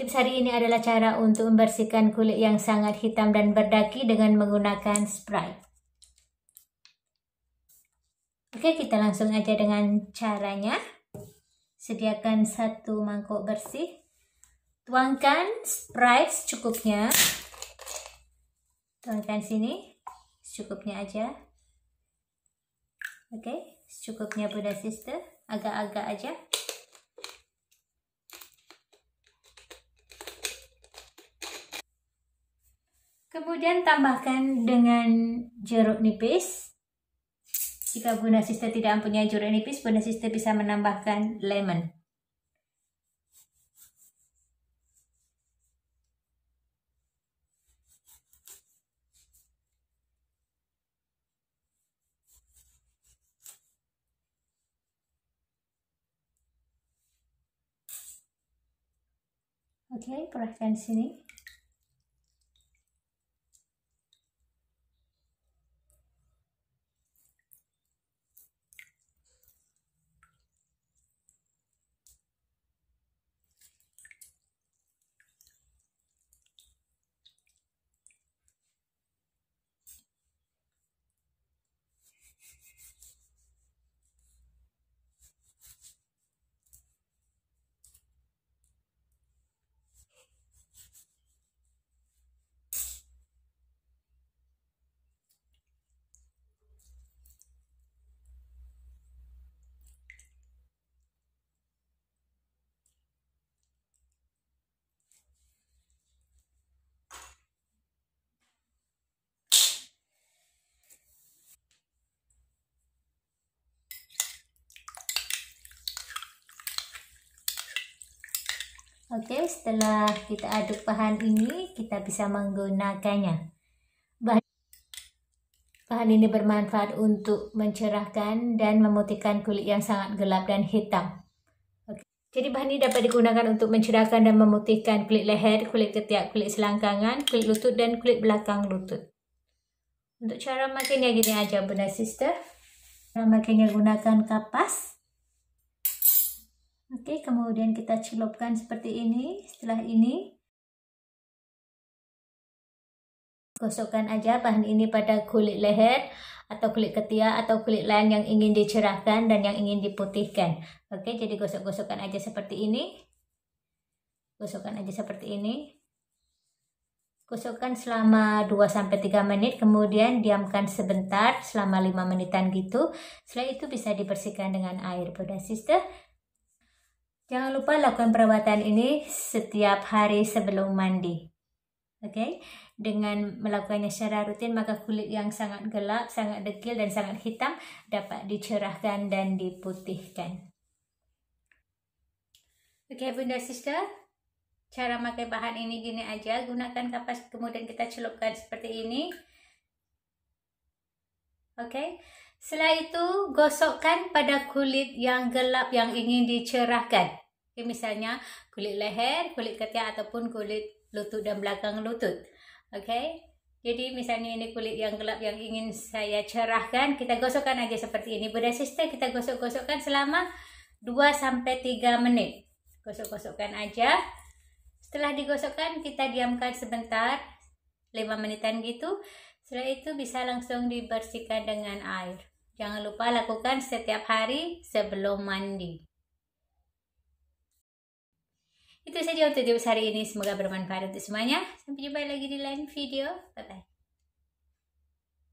Tips hari ini adalah cara untuk membersihkan kulit yang sangat hitam dan berdaki dengan menggunakan spray. Oke, kita langsung aja dengan caranya. Sediakan satu mangkuk bersih. Tuangkan spray secukupnya. Tuangkan sini secukupnya aja. Oke, secukupnya Bunda Sister, agak-agak aja. Kemudian tambahkan dengan jeruk nipis. Jika Bunda Sista tidak mempunyai jeruk nipis, Bunda Sista bisa menambahkan lemon. Oke, okay, perhatikan sini. Oke, setelah kita aduk bahan ini, kita bisa menggunakannya. Bahan, bahan ini bermanfaat untuk mencerahkan dan memutihkan kulit yang sangat gelap dan hitam. Okay. Jadi bahan ini dapat digunakan untuk mencerahkan dan memutihkan kulit leher, kulit ketiak, kulit selangkangan, kulit lutut, dan kulit belakang lutut. Untuk cara makinnya gini aja, Bunda Sister. Cara makinnya gunakan kapas. Oke, kemudian kita celupkan seperti ini. Setelah ini, gosokkan aja bahan ini pada kulit leher atau kulit ketiak atau kulit lain yang ingin dicerahkan dan yang ingin diputihkan. Oke, jadi gosok-gosokkan aja seperti ini. Gosokkan aja seperti ini. Gosokkan selama 2 3 menit, kemudian diamkan sebentar selama 5 menitan gitu. Setelah itu bisa dibersihkan dengan air, Bunda Sister. Jangan lupa lakukan perawatan ini setiap hari sebelum mandi. Okay? Dengan melakukannya secara rutin, maka kulit yang sangat gelap, sangat dekil dan sangat hitam dapat dicerahkan dan diputihkan. Okay, Bunda Sister. Cara pakai bahan ini gini aja. Gunakan kapas kemudian kita celupkan seperti ini. Okay. Setelah itu, gosokkan pada kulit yang gelap yang ingin dicerahkan. misalnya kulit leher, kulit ketiak ataupun kulit lutut dan belakang lutut. Oke. Jadi misalnya ini kulit yang gelap yang ingin saya cerahkan, kita gosokkan aja seperti ini. Bunda sister kita gosok-gosokkan selama 2 sampai 3 menit. Gosok-gosokkan aja. Setelah digosokkan kita diamkan sebentar 5 menitan gitu. Setelah itu bisa langsung dibersihkan dengan air. Jangan lupa lakukan setiap hari sebelum mandi. Itu saja untuk video hari ini. Semoga bermanfaat untuk semuanya. Sampai jumpa lagi di lain video. Bye-bye.